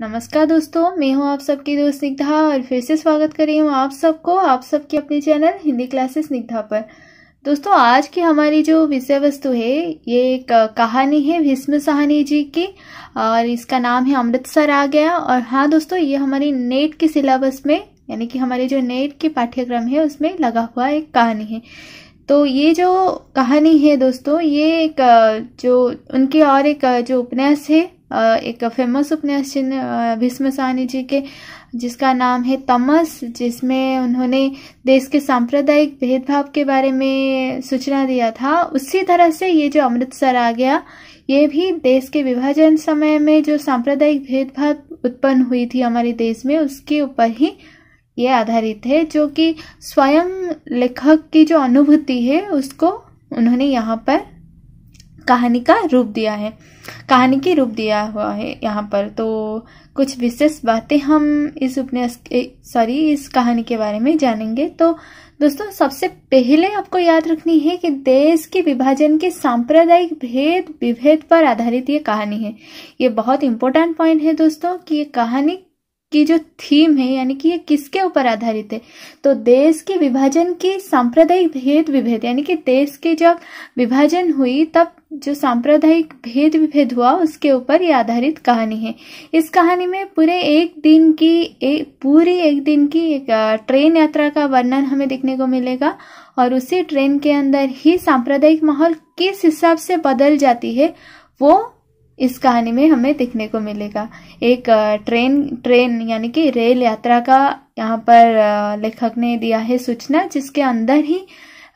नमस्कार दोस्तों मैं हूं आप सबकी दोस्त निग्धा और फिर से स्वागत कर रही हूं आप सबको आप सबके अपने चैनल हिंदी क्लासेस निग्धा पर दोस्तों आज की हमारी जो विषय वस्तु है ये एक कहानी है भीष्म साहनी जी की और इसका नाम है अमृतसर आ गया और हाँ दोस्तों ये हमारी नेट के सिलेबस में यानी कि हमारे जो नेट के पाठ्यक्रम है उसमें लगा हुआ एक कहानी है तो ये जो कहानी है दोस्तों ये एक जो उनके और एक जो उपन्यास है एक फेमस उपन्यास चिन्ह भीष्म साहनी जी के जिसका नाम है तमस जिसमें उन्होंने देश के सांप्रदायिक भेदभाव के बारे में सूचना दिया था उसी तरह से ये जो अमृतसर आ गया ये भी देश के विभाजन समय में जो सांप्रदायिक भेदभाव उत्पन्न हुई थी हमारे देश में उसके ऊपर ही ये आधारित है जो कि स्वयं लेखक की जो अनुभूति है उसको उन्होंने यहाँ पर कहानी का रूप दिया है कहानी के रूप दिया हुआ है यहाँ पर तो कुछ विशेष बातें हम इस उपन्यास सॉरी इस कहानी के बारे में जानेंगे तो दोस्तों सबसे पहले आपको याद रखनी है कि देश के विभाजन के सांप्रदायिक भेद विभेद पर आधारित ये कहानी है ये बहुत इंपॉर्टेंट पॉइंट है दोस्तों कि ये कहानी की जो थीम है यानी कि ये किसके ऊपर आधारित है तो देश के विभाजन की सांप्रदायिक भेद विभेद यानी कि देश के जब विभाजन हुई तब जो सांप्रदायिक भेद विभेद हुआ उसके ऊपर ये आधारित कहानी है इस कहानी में पूरे एक दिन की एक पूरी एक दिन की एक ट्रेन यात्रा का वर्णन हमें देखने को मिलेगा और उसी ट्रेन के अंदर ही सांप्रदायिक माहौल किस हिसाब से बदल जाती है वो इस कहानी में हमें देखने को मिलेगा एक ट्रेन ट्रेन यानी कि रेल यात्रा का यहाँ पर लेखक ने दिया है सूचना जिसके अंदर ही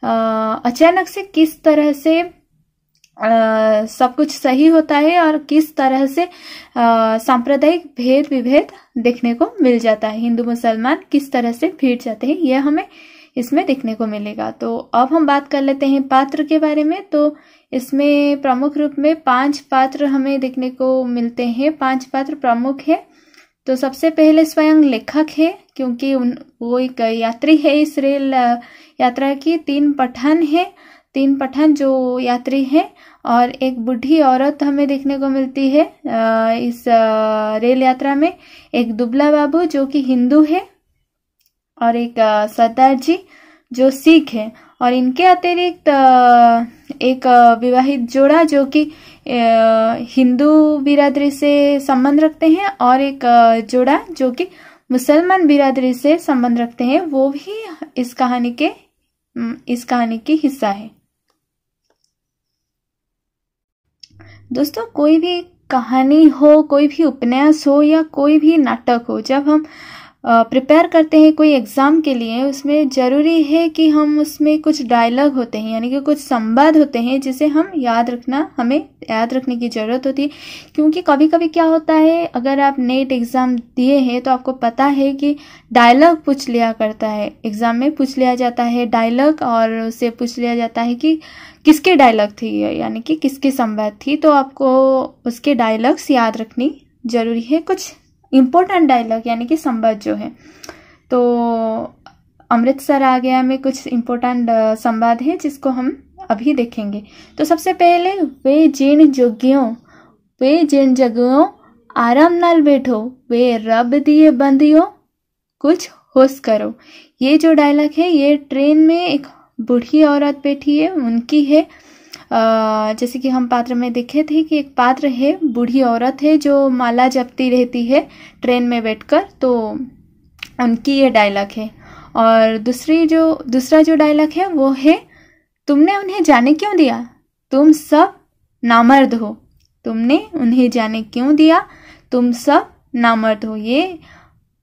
अचानक से किस तरह से आ, सब कुछ सही होता है और किस तरह से सांप्रदायिक भेद विभेद देखने को मिल जाता है हिंदू मुसलमान किस तरह से भीड़ जाते हैं यह हमें इसमें देखने को मिलेगा तो अब हम बात कर लेते हैं पात्र के बारे में तो इसमें प्रमुख रूप में पांच पात्र हमें देखने को मिलते हैं पांच पात्र प्रमुख है तो सबसे पहले स्वयं लेखक है क्योंकि उन वो एक यात्री है इस रेल यात्रा की तीन पठान है तीन पठान जो यात्री हैं और एक बूढ़ी औरत हमें देखने को मिलती है इस रेल यात्रा में एक दुबला बाबू जो कि हिंदू है और एक सरदार जी जो सिख है और इनके अतिरिक्त एक विवाहित जोड़ा जो कि हिंदू बिरादरी से संबंध रखते हैं और एक जोड़ा जो कि मुसलमान बिरादरी से संबंध रखते हैं वो भी इस कहानी के इस कहानी की हिस्सा है दोस्तों कोई भी कहानी हो कोई भी उपन्यास हो या कोई भी नाटक हो जब हम प्रिपेयर करते हैं कोई एग्ज़ाम के लिए उसमें ज़रूरी है कि हम उसमें कुछ डायलॉग होते हैं यानी कि कुछ संवाद होते हैं जिसे हम याद रखना हमें याद रखने की ज़रूरत होती है क्योंकि कभी कभी क्या होता है अगर आप नेट एग्ज़ाम दिए हैं तो आपको पता है कि डायलॉग पूछ लिया करता है एग्ज़ाम में पूछ लिया जाता है डायलॉग और उसे पूछ लिया जाता है कि किसके डायलॉग थी यानी कि किसके संवाद थी तो आपको उसके डायलॉग्स याद रखनी ज़रूरी है कुछ इम्पोर्टेंट डायलॉग यानी कि संवाद जो है तो अमृतसर आ गया में कुछ इम्पोर्टेंट संवाद है जिसको हम अभी देखेंगे तो सबसे पहले वे जिन जोगियों वे जीर्ण जगियों आराम नाल बैठो वे रब दिए बंदियों कुछ होश करो ये जो डायलॉग है ये ट्रेन में एक बूढ़ी औरत बैठी है उनकी है जैसे कि हम पात्र में देखे थे कि एक पात्र है बूढ़ी औरत है जो माला जपती रहती है ट्रेन में बैठकर तो उनकी ये डायलॉग है और दूसरी जो दूसरा जो डायलॉग है वो है तुमने उन्हें जाने क्यों दिया तुम सब नामर्द हो तुमने उन्हें जाने क्यों दिया तुम सब नामर्द हो ये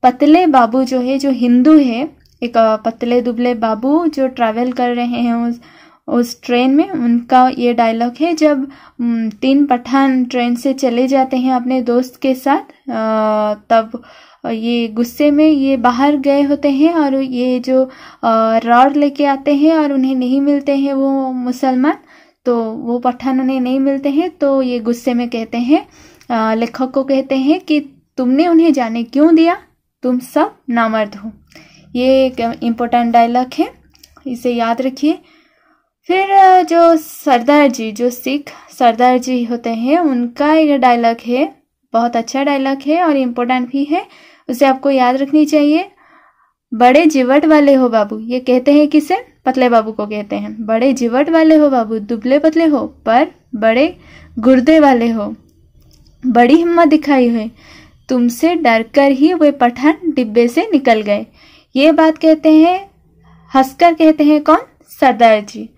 पतले बाबू जो है जो हिंदू है एक पतले दुबले बाबू जो ट्रैवल कर रहे हैं उस उस ट्रेन में उनका ये डायलॉग है जब तीन पठान ट्रेन से चले जाते हैं अपने दोस्त के साथ तब ये गुस्से में ये बाहर गए होते हैं और ये जो रॉड लेके आते हैं और उन्हें नहीं मिलते हैं वो मुसलमान तो वो पठान उन्हें नहीं मिलते हैं तो ये गुस्से में कहते हैं लेखक को कहते हैं कि तुमने उन्हें जाने क्यों दिया तुम सब नामर्द हो ये एक इम्पोर्टेंट डायलॉग है इसे याद रखिए फिर जो सरदार जी जो सिख सरदार जी होते हैं उनका एक डायलॉग है बहुत अच्छा डायलॉग है और इम्पोर्टेंट भी है उसे आपको याद रखनी चाहिए बड़े जिवट वाले हो बाबू ये कहते हैं किसे पतले बाबू को कहते हैं बड़े जिवट वाले हो बाबू दुबले पतले हो पर बड़े गुर्दे वाले हो बड़ी हिम्मत दिखाई हुई तुमसे डर कर ही वे पठान डिब्बे से निकल गए ये बात कहते हैं हंसकर कहते हैं कौन सरदार जी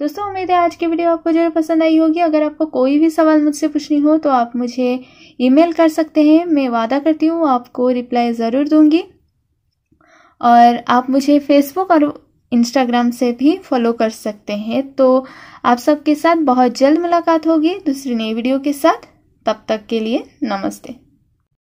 दोस्तों उम्मीद है आज की वीडियो आपको जरूर पसंद आई होगी अगर आपको कोई भी सवाल मुझसे पूछनी हो तो आप मुझे ईमेल कर सकते हैं मैं वादा करती हूँ आपको रिप्लाई ज़रूर दूंगी और आप मुझे फेसबुक और इंस्टाग्राम से भी फॉलो कर सकते हैं तो आप सबके साथ बहुत जल्द मुलाकात होगी दूसरी नई वीडियो के साथ तब तक के लिए नमस्ते